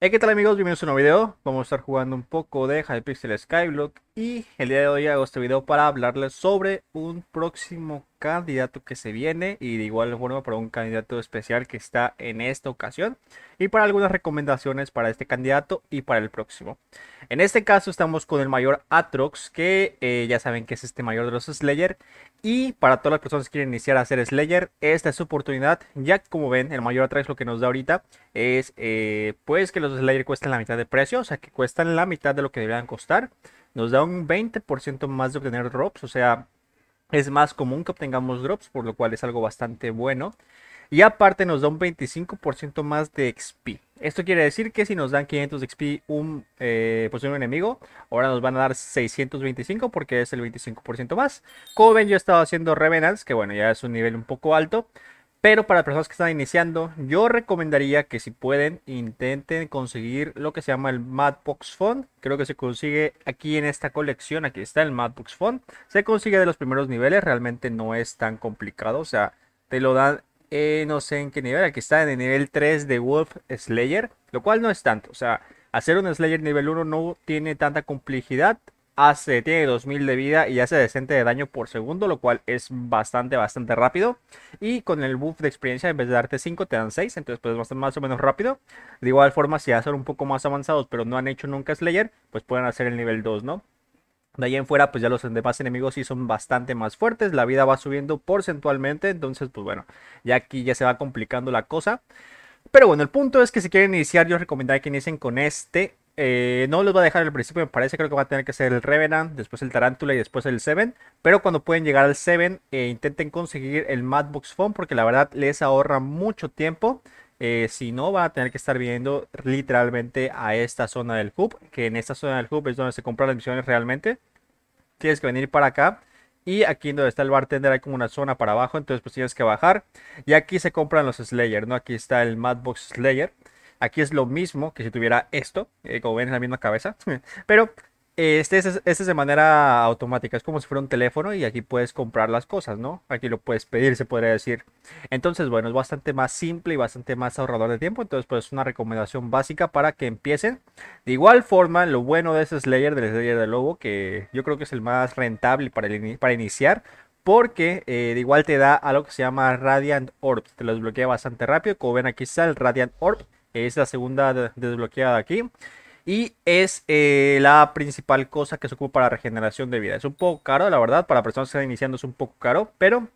Hey, ¿qué tal amigos? Bienvenidos a un nuevo video. Vamos a estar jugando un poco de Hypixel Skyblock y el día de hoy hago este video para hablarles sobre un próximo candidato que se viene y de igual forma para un candidato especial que está en esta ocasión y para algunas recomendaciones para este candidato y para el próximo. En este caso estamos con el mayor Atrox que eh, ya saben que es este mayor de los Slayer y para todas las personas que quieren iniciar a hacer Slayer esta es su oportunidad ya como ven el mayor Atrox lo que nos da ahorita es eh, pues que los Slayer cuestan la mitad de precio o sea que cuestan la mitad de lo que deberían costar. Nos da un 20% más de obtener Rops, o sea, es más común que obtengamos drops, por lo cual es algo bastante bueno. Y aparte nos da un 25% más de XP. Esto quiere decir que si nos dan 500 XP un, eh, pues, un enemigo, ahora nos van a dar 625 porque es el 25% más. Como yo he estado haciendo Revenants, que bueno, ya es un nivel un poco alto. Pero para personas que están iniciando, yo recomendaría que si pueden, intenten conseguir lo que se llama el Madbox Fund. Creo que se consigue aquí en esta colección. Aquí está el Madbox Fund. Se consigue de los primeros niveles. Realmente no es tan complicado. O sea, te lo dan, en no sé en qué nivel. Aquí está en el nivel 3 de Wolf Slayer. Lo cual no es tanto. O sea, hacer un Slayer nivel 1 no tiene tanta complejidad hace, tiene 2000 de vida y hace decente de daño por segundo, lo cual es bastante, bastante rápido. Y con el buff de experiencia, en vez de darte 5, te dan 6, entonces puedes estar más o menos rápido. De igual forma, si ya son un poco más avanzados, pero no han hecho nunca Slayer, pues pueden hacer el nivel 2, ¿no? De ahí en fuera, pues ya los demás enemigos sí son bastante más fuertes. La vida va subiendo porcentualmente. Entonces, pues bueno, ya aquí ya se va complicando la cosa. Pero bueno, el punto es que si quieren iniciar, yo recomendaría que inicien con este eh, no los va a dejar al principio, me parece, creo que va a tener que ser el Revenant, después el Tarántula y después el Seven. Pero cuando pueden llegar al Seven, eh, intenten conseguir el Madbox Phone porque la verdad les ahorra mucho tiempo. Eh, si no, van a tener que estar viendo literalmente a esta zona del hub, que en esta zona del hub es donde se compran las misiones realmente. Tienes que venir para acá. Y aquí donde está el bartender hay como una zona para abajo, entonces pues tienes que bajar. Y aquí se compran los Slayer, ¿no? Aquí está el Madbox Slayer. Aquí es lo mismo que si tuviera esto, eh, como ven en la misma cabeza, pero este, es de manera automática, es como si fuera un teléfono y aquí puedes comprar las cosas, ¿no? Aquí lo puedes pedir, se podría decir. Entonces, bueno, es bastante más simple y bastante más ahorrador de tiempo, entonces pues es una recomendación básica para que empiecen. De igual forma, lo bueno de ese Slayer, del Slayer del Lobo, que yo creo que es el más rentable para, para iniciar, porque eh, de igual te da algo que se llama Radiant Orb. Te lo desbloquea bastante rápido. Como ven aquí está el Radiant Orb es la segunda desbloqueada aquí. Y es eh, la principal cosa que se ocupa para regeneración de vida. Es un poco caro, la verdad. Para personas que están iniciando es un poco caro. Pero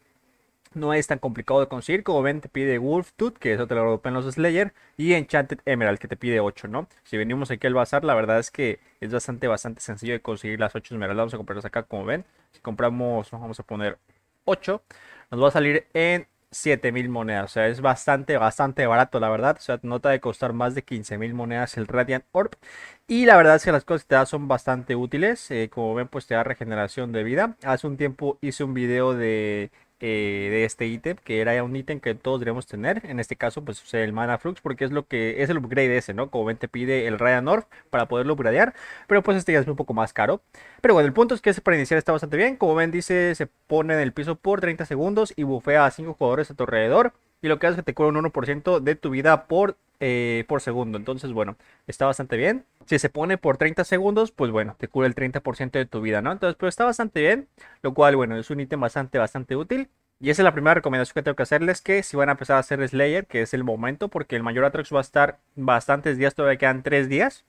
no es tan complicado de conseguir. Como ven, te pide Wolf Tooth, que eso te lo en los Slayer. Y Enchanted Emerald, que te pide 8, ¿no? Si venimos aquí al bazar, la verdad es que es bastante, bastante sencillo de conseguir las 8 esmeraldas Vamos a comprarlas acá, como ven. Si compramos, vamos a poner 8. Nos va a salir en 7000 monedas. O sea, es bastante, bastante barato, la verdad. O sea, nota de costar más de 15000 monedas el Radiant Orb. Y la verdad es que las cosas que te da son bastante útiles. Eh, como ven, pues te da regeneración de vida. Hace un tiempo hice un video de eh, de este ítem, que era un ítem que todos deberíamos tener. En este caso, pues el Mana Flux, porque es lo que es el upgrade ese, ¿no? Como ven, te pide el Ryan para poderlo upgradear. Pero pues este ya es un poco más caro. Pero bueno, el punto es que para iniciar está bastante bien. Como ven, dice, se pone en el piso por 30 segundos y bufea a 5 jugadores a tu alrededor. Y lo que hace es que te cobra un 1% de tu vida por eh, por segundo. Entonces, bueno, está bastante bien. Si se pone por 30 segundos, pues bueno, te cura el 30% de tu vida, ¿no? Entonces, pero está bastante bien, lo cual, bueno, es un ítem bastante, bastante útil. Y esa es la primera recomendación que tengo que hacerles, que si van a empezar a hacer Slayer, que es el momento, porque el mayor Atrox va a estar bastantes días, todavía quedan 3 días.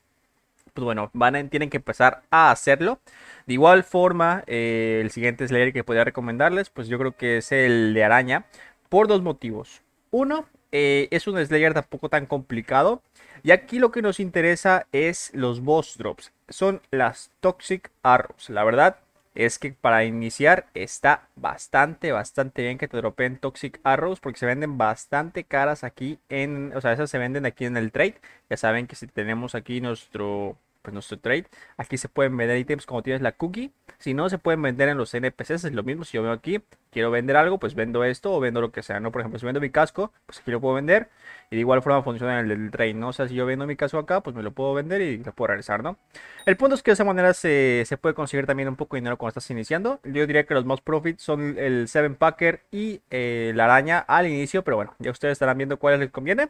Pues bueno, van tienen que empezar a hacerlo. De igual forma, eh, el siguiente Slayer que podría recomendarles, pues yo creo que es el de araña, por dos motivos. Uno, eh, es un Slayer tampoco tan complicado. Y aquí lo que nos interesa es los boss drops. Son las Toxic Arrows. La verdad es que para iniciar está bastante, bastante bien que te dropeen Toxic Arrows. Porque se venden bastante caras aquí en... O sea, esas se venden aquí en el trade. Ya saben que si tenemos aquí nuestro pues, nuestro trade. Aquí se pueden vender ítems como tienes la cookie. Si no, se pueden vender en los NPCs. Es lo mismo. Si yo veo aquí, quiero vender algo, pues vendo esto o vendo lo que sea. ¿no? Por ejemplo, si vendo mi casco, pues aquí lo puedo vender. Y de igual forma funciona en el trade. ¿no? O sea, si yo vendo mi casco acá, pues me lo puedo vender y lo puedo realizar. ¿no? El punto es que de esa manera se, se puede conseguir también un poco de dinero cuando estás iniciando. Yo diría que los más profit son el 7 Packer y eh, la araña al inicio. Pero bueno, ya ustedes estarán viendo cuáles les conviene.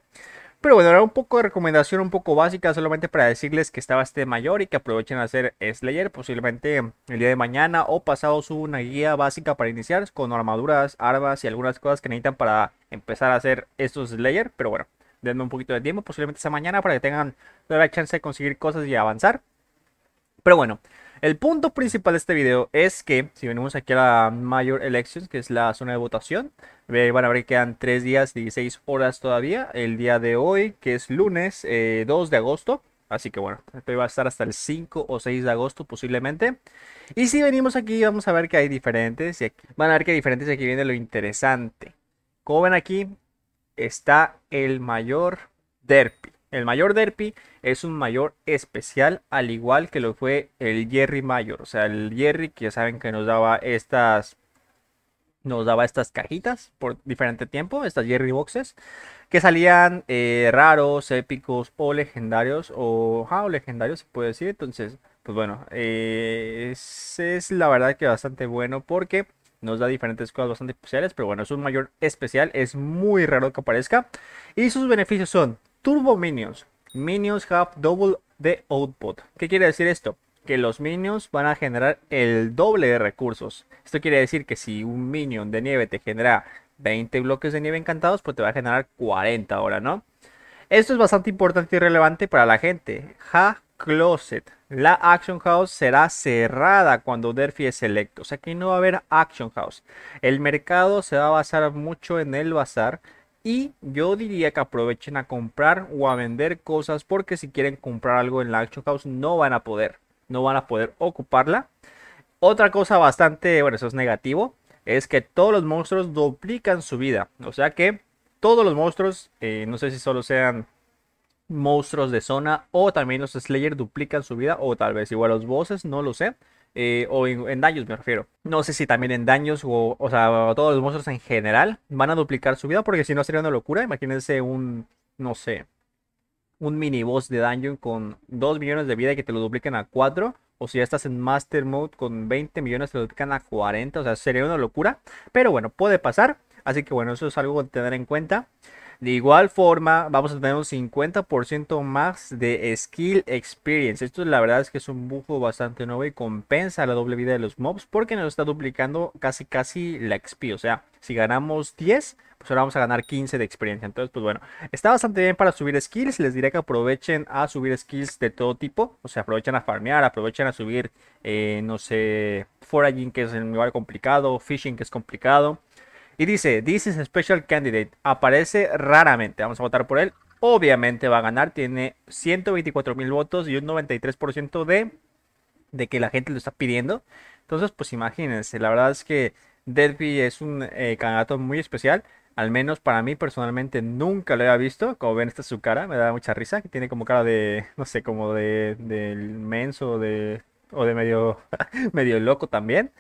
Pero bueno, era un poco de recomendación un poco básica, solamente para decirles que estaba este mayor y que aprovechen a hacer Slayer, posiblemente el día de mañana o pasado subo una guía básica para iniciar con armaduras, armas y algunas cosas que necesitan para empezar a hacer estos Slayer. Pero bueno, denme un poquito de tiempo, posiblemente esta mañana para que tengan la chance de conseguir cosas y avanzar. Pero bueno, el punto principal de este video es que si venimos aquí a la Mayor Elections, que es la zona de votación, van a ver que quedan 3 días, y 16 horas todavía. El día de hoy, que es lunes 2 eh, de agosto. Así que bueno, esto va a estar hasta el 5 o 6 de agosto posiblemente. Y si venimos aquí, vamos a ver que hay diferentes. Y van a ver que hay diferentes y aquí viene lo interesante. Como ven aquí, está el mayor derby. El mayor Derpy es un mayor especial, al igual que lo fue el Jerry Mayor. O sea, el Jerry que ya saben que nos daba estas. Nos daba estas cajitas por diferente tiempo, estas Jerry Boxes, que salían eh, raros, épicos o legendarios, o, legendarios se puede decir. Entonces, pues bueno, eh, es la verdad que bastante bueno porque nos da diferentes cosas bastante especiales, pero bueno, es un mayor especial, es muy raro que aparezca. Y sus beneficios son Turbo Minions. Minions have double the output. ¿Qué quiere decir esto? Que los minions van a generar el doble de recursos. Esto quiere decir que si un minion de nieve te genera 20 bloques de nieve encantados, pues te va a generar 40 ahora, ¿no? Esto es bastante importante y relevante para la gente. Ha, Closet. La Action House será cerrada cuando Derfi es electo. O sea que no va a haber Action House. El mercado se va a basar mucho en el bazar y yo diría que aprovechen a comprar o a vender cosas porque si quieren comprar algo en la Action House no van a poder, no van a poder ocuparla. Otra cosa bastante, bueno, eso es negativo, es que todos los monstruos duplican su vida. O sea que todos los monstruos, eh, no sé si solo sean monstruos de zona o también los Slayer duplican su vida o tal vez igual los bosses, no lo sé. Eh, o en, daños me refiero. No sé si también en daños o, o sea, todos los monstruos en general van a duplicar su vida, porque si no sería una locura. Imagínense un, no sé, un mini de dungeon con 2 millones de vida y que te lo dupliquen a 4. O si ya estás en Master Mode con 20 millones, te lo duplican a 40. O sea, sería una locura. Pero bueno, puede pasar. Así que bueno, eso es algo que tener en cuenta. De igual forma, vamos a tener un 50% más de skill experience. Esto la verdad es que es un bujo bastante nuevo y compensa la doble vida de los mobs porque nos está duplicando casi casi la XP. O sea, si ganamos 10, pues ahora vamos a ganar 15 de experiencia. Entonces, pues bueno, está bastante bien para subir skills. Les diré que aprovechen a subir skills de todo tipo. O sea, aprovechen a farmear, aprovechen a subir, eh, no sé, foraging que es un lugar complicado, fishing que es complicado. Y dice, this is a special candidate. Aparece raramente. Vamos a votar por él. Obviamente va a ganar. Tiene 124 mil votos y un 93% de, de que la gente lo está pidiendo. Entonces, pues imagínense. La verdad es que Delphi es un eh, candidato muy especial. Al menos para mí personalmente nunca lo había visto. Como ven, esta es su cara. Me da mucha risa. Que tiene como cara de, no sé, como de, del menso de, o de medio, medio loco también.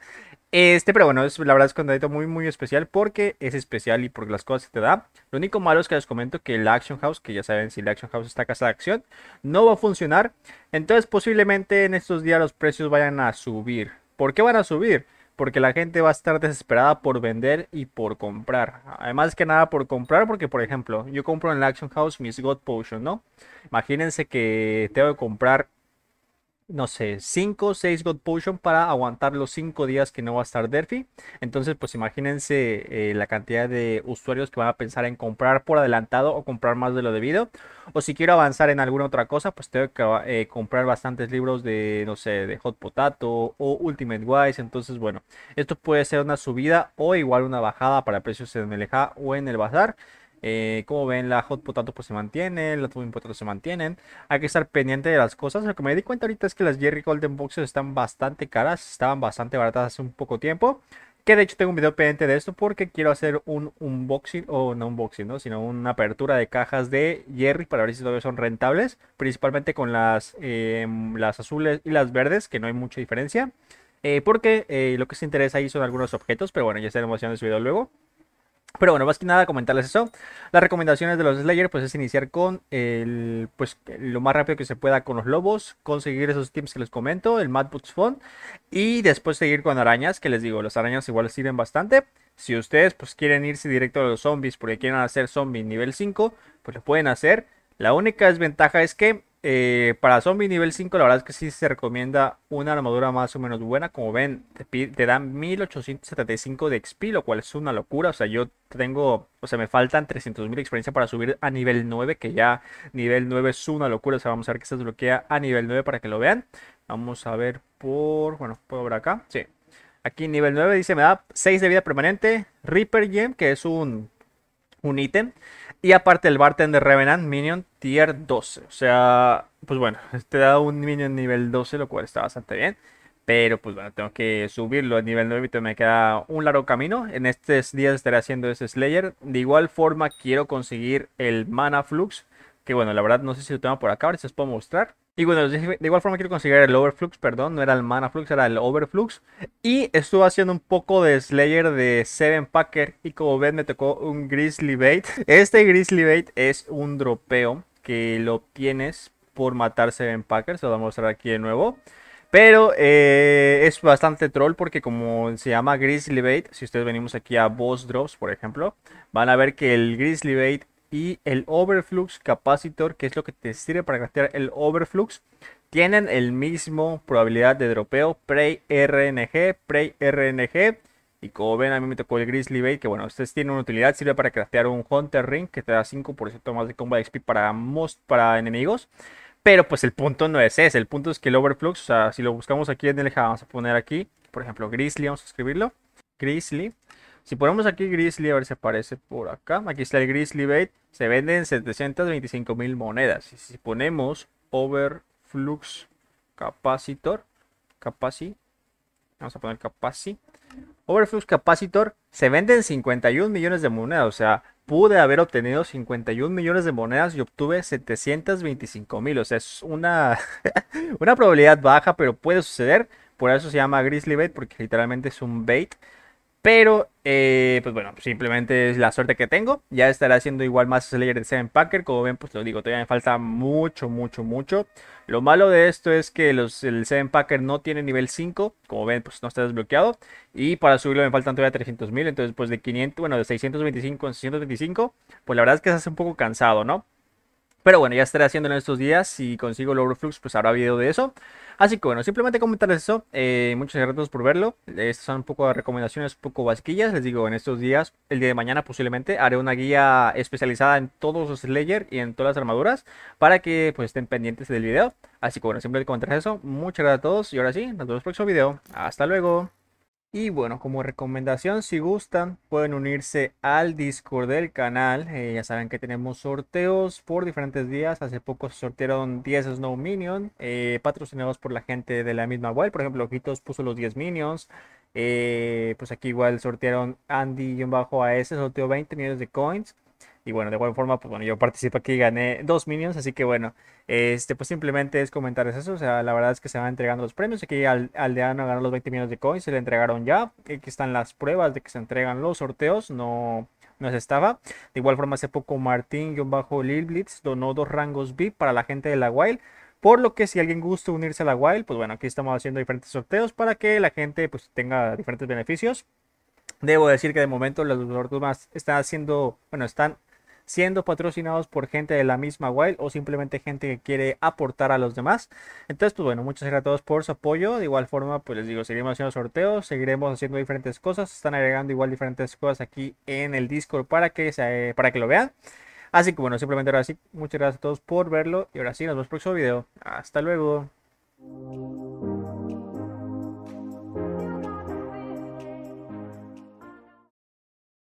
Este, pero bueno, es, la verdad es que un dato muy, muy especial porque es especial y porque las cosas se te da. Lo único malo es que les comento que el Action House, que ya saben si la Action House está casa de acción, no va a funcionar. Entonces posiblemente en estos días los precios vayan a subir. ¿Por qué van a subir? Porque la gente va a estar desesperada por vender y por comprar. Además que nada por comprar, porque por ejemplo, yo compro en el Action House mis God Potion, ¿no? Imagínense que tengo que comprar no sé, 5 o 6 God Potion para aguantar los 5 días que no va a estar Derfi. Entonces, pues imagínense eh, la cantidad de usuarios que van a pensar en comprar por adelantado o comprar más de lo debido. O si quiero avanzar en alguna otra cosa, pues tengo que eh, comprar bastantes libros de, no sé, de Hot Potato o Ultimate Wise. Entonces, bueno, esto puede ser una subida o igual una bajada para precios en el o en el bazar. Eh, como ven, la hot potato pues se mantiene, la Twin potato se mantienen. Hay que estar pendiente de las cosas. Lo que me di cuenta ahorita es que las Jerry Golden Boxes están bastante caras, estaban bastante baratas hace un poco tiempo. Que de hecho tengo un video pendiente de esto porque quiero hacer un unboxing, o no unboxing, ¿no? sino una apertura de cajas de Jerry para ver si todavía son rentables. Principalmente con las, em, las azules y las verdes, que no hay mucha diferencia. Eh, porque eh, lo que se interesa ahí son algunos objetos, pero bueno, ya estaremos haciendo ese video luego. Pero bueno, más que nada comentarles eso. Las recomendaciones de los Slayer pues es iniciar con el, pues, lo más rápido que se pueda con los lobos, conseguir esos tips que les comento, el Madbox Boots y después seguir con arañas, que les digo, las arañas igual sirven bastante. Si ustedes pues quieren irse directo a los zombies porque quieren hacer zombies nivel 5, pues lo pueden hacer. La única desventaja es que eh, para zombie nivel 5 la verdad es que sí se recomienda una armadura más o menos buena. Como ven, te, dan 1875 de XP, lo cual es una locura. O sea, yo tengo, o sea, me faltan 300.000 experiencia para subir a nivel 9, que ya nivel 9 es una locura. O sea, vamos a ver que se desbloquea a nivel 9 para que lo vean. Vamos a ver por, bueno, puedo ver acá. Sí. Aquí nivel 9 dice me da 6 de vida permanente. Reaper Gem, que es un, un ítem. Y aparte el bartender Revenant Minion Tier 12. O sea, pues bueno, este da un Minion nivel 12, lo cual está bastante bien. Pero pues bueno, tengo que subirlo a nivel 9 y me queda un largo camino. En estos días estaré haciendo ese Slayer. De igual forma quiero conseguir el Mana Flux. Que bueno, la verdad no sé si lo tengo por acá, a ver si os puedo mostrar. Y bueno, de igual forma quiero conseguir el Overflux, perdón, no era el Mana Flux, era el Overflux. Y estuve haciendo un poco de Slayer de Seven Packer y como ven me tocó un Grizzly Bait. Este Grizzly Bait es un dropeo que lo obtienes por matar Seven Packer, se lo voy a mostrar aquí de nuevo. Pero eh, es bastante troll porque como se llama Grizzly Bait, si ustedes venimos aquí a Boss Drops, por ejemplo, van a ver que el Grizzly Bait y el overflux capacitor, que es lo que te sirve para craftear el overflux, tienen el mismo probabilidad de dropeo Prey, rng Prey, rng Y como ven, a mí me tocó el Grizzly Bait, que bueno, ustedes tienen una utilidad, sirve para craftear un Hunter Ring, que te da 5% más de combat XP para, most, para enemigos. Pero pues el punto no es ese, el punto es que el overflux, o sea, si lo buscamos aquí en el vamos a poner aquí, por ejemplo, Grizzly, vamos a escribirlo, Grizzly, si ponemos aquí Grizzly, a ver si aparece por acá. Aquí está el Grizzly Bait. Se venden 725 mil monedas. si ponemos Overflux Capacitor, Capaci, vamos a poner Capaci. Overflux Capacitor, se venden 51 millones de monedas. O sea, pude haber obtenido 51 millones de monedas y obtuve 725 mil. O sea, es una, una probabilidad baja, pero puede suceder. Por eso se llama Grizzly Bait, porque literalmente es un bait. Pero, eh, pues bueno, simplemente es la suerte que tengo. Ya estará haciendo igual más Slayer de Seven Packer. Como ven, pues lo digo, todavía me falta mucho, mucho, mucho. Lo malo de esto es que los, el Seven Packer no tiene nivel 5. Como ven, pues no está desbloqueado. Y para subirlo me faltan todavía 300.000. Entonces, pues de 500, bueno, de 625 en 625. Pues la verdad es que se hace un poco cansado, ¿no? Pero bueno, ya estaré haciendo en estos días. Si consigo el Overflux, pues habrá video de eso. Así que bueno, simplemente comentarles eso. Eh, muchas gracias por verlo. Estas son un poco de recomendaciones, un poco basquillas. Les digo, en estos días, el día de mañana posiblemente, haré una guía especializada en todos los Slayer y en todas las armaduras para que pues estén pendientes del video. Así que bueno, simplemente comentarles eso. Muchas gracias a todos y ahora sí, nos vemos en el próximo video. Hasta luego. Y bueno, como recomendación, si gustan, pueden unirse al Discord del canal. Eh, ya saben que tenemos sorteos por diferentes días. Hace poco se sortearon 10 Snow Minions, eh, patrocinados por la gente de la misma web. Por ejemplo, Ojitos puso los 10 Minions. Eh, pues aquí igual sortearon Andy-AS, y un bajo sorteó 20 millones de coins. Y bueno, de igual forma, pues bueno, yo participo aquí, y gané dos minions, así que bueno, este, pues simplemente es comentarles eso. O sea, la verdad es que se van entregando los premios. Aquí al aldeano ganó los 20 millones de coins, se le entregaron ya. Aquí están las pruebas de que se entregan los sorteos, no, no se estaba. De igual forma, hace poco martín bajo Lil Blitz donó dos rangos B para la gente de la Wild. Por lo que si alguien gusta unirse a la Wild, pues bueno, aquí estamos haciendo diferentes sorteos para que la gente pues tenga diferentes beneficios. Debo decir que de momento los sorteos más están haciendo, bueno, están siendo patrocinados por gente de la misma Wild o simplemente gente que quiere aportar a los demás. Entonces, pues bueno, muchas gracias a todos por su apoyo. De igual forma, pues les digo, seguiremos haciendo sorteos, seguiremos haciendo diferentes cosas. Están agregando igual diferentes cosas aquí en el Discord para que, para que lo vean. Así que bueno, simplemente ahora sí, muchas gracias a todos por verlo y ahora sí, nos vemos en el próximo video. Hasta luego.